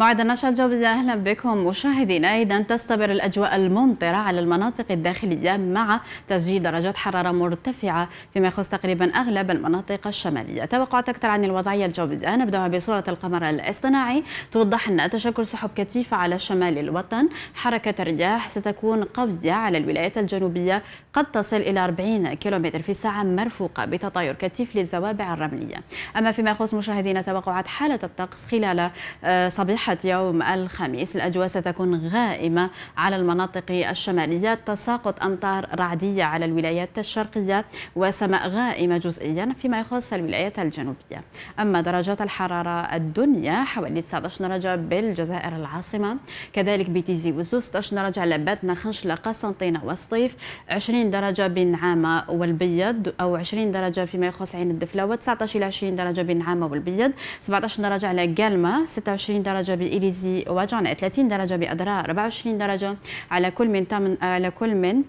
بعد النشر الجوزي اهلا بكم مشاهدينا اذا تستمر الاجواء الممطره على المناطق الداخليه مع تسجيل درجات حراره مرتفعه فيما يخص تقريبا اغلب المناطق الشماليه توقعات اكثر عن الوضعيه الجويه نبداها بصوره القمر الاصطناعي توضح لنا تشكل سحب كثيفه على شمال الوطن حركه الرياح ستكون قويه على الولايات الجنوبيه قد تصل الى 40 كم في الساعه مرفوقه بتطاير كثيف للزوابع الرمليه اما فيما يخص مشاهدينا توقعات حاله الطقس خلال آه، صبيحه يوم الخميس الأجواء ستكون غائمة على المناطق الشمالية تساقط أمطار رعدية على الولايات الشرقية وسماء غائمة جزئيا فيما يخص الولايات الجنوبية أما درجات الحرارة الدنيا حوالي 19 درجة بالجزائر العاصمة كذلك بتيزي وزو 16 درجة على باتنا خنشله قسنطينة وسطيف 20 درجة عامه والبيض أو 20 درجة فيما يخص عين الدفلة و19 إلى 20 درجة عامه والبيض 17 درجة على قلمة 26 درجة درجة بإليزي وجون 30 درجة بأضرار 24 درجة على كل من على كل من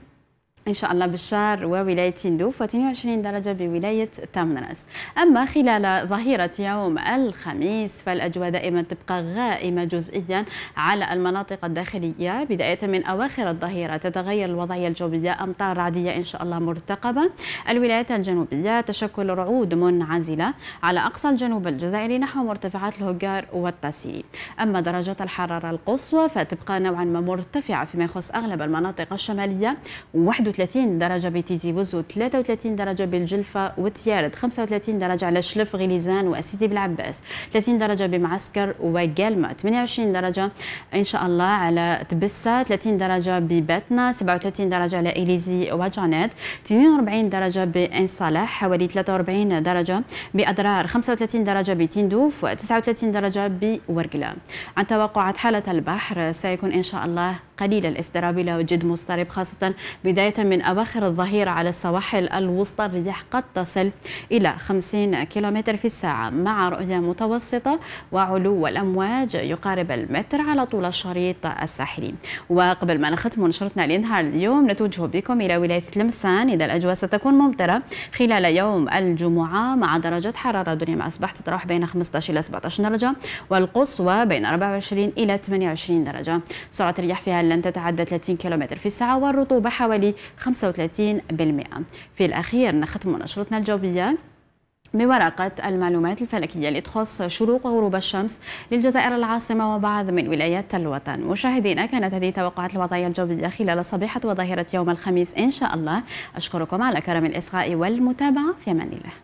إن شاء الله بالشار وولاية تندوف و22 درجة بولاية تامنراس أما خلال ظهيرة يوم الخميس فالأجواء دائما تبقى غائمة جزئيا على المناطق الداخلية بداية من أواخر الظهيرة تتغير الوضعية الجوية أمطار رعدية إن شاء الله مرتقبة الولايات الجنوبية تشكل رعود منعزلة على أقصى الجنوب الجزائري نحو مرتفعات الهجار والتسيي أما درجات الحرارة القصوى فتبقى نوعا ما مرتفعة فيما يخص أغلب المناطق الشمالية 31 30 درجه بتيزي وزو 33 درجه بالجلفه وتيارد 35 درجه على شلف غليزان واسيدي بالعباس 30 درجه بمعسكر وقلمه 28 درجه ان شاء الله على تبسه 30 درجه بباتنا 37 درجه على اليزي وجانات 42 درجه بان صالح حوالي 43 درجه باضرار 35 درجه بتندوف و39 درجه بورقله عن توقعات حاله البحر سيكون ان شاء الله قليل الاستراب وجد مضطرب خاصه بدايه من أواخر الظهيرة على السواحل الوسطى الرياح قد تصل إلى 50 كم في الساعة مع رؤية متوسطة وعلو الأمواج يقارب المتر على طول الشريط الساحلي وقبل ما نختم نشرتنا لنهار اليوم نتوجه بكم إلى ولاية تلمسان إذا الأجواء ستكون ممطرة خلال يوم الجمعة مع درجة حرارة دنيا ما أصبحت تتراوح بين 15 إلى 17 درجة والقصوى بين 24 إلى 28 درجة سرعة الرياح فيها لن تتعدى 30 كم في الساعة والرطوبة حوالي 35% في الأخير نختم نشرتنا الجوية بورقة المعلومات الفلكية اللي تخص شروق وغروب الشمس للجزائر العاصمة وبعض من ولايات الوطن مشاهدينا كانت هذه توقعات الوضعية الجوية خلال صبيحة وظاهرة يوم الخميس إن شاء الله أشكركم على كرم الإصغاء والمتابعة في أمان الله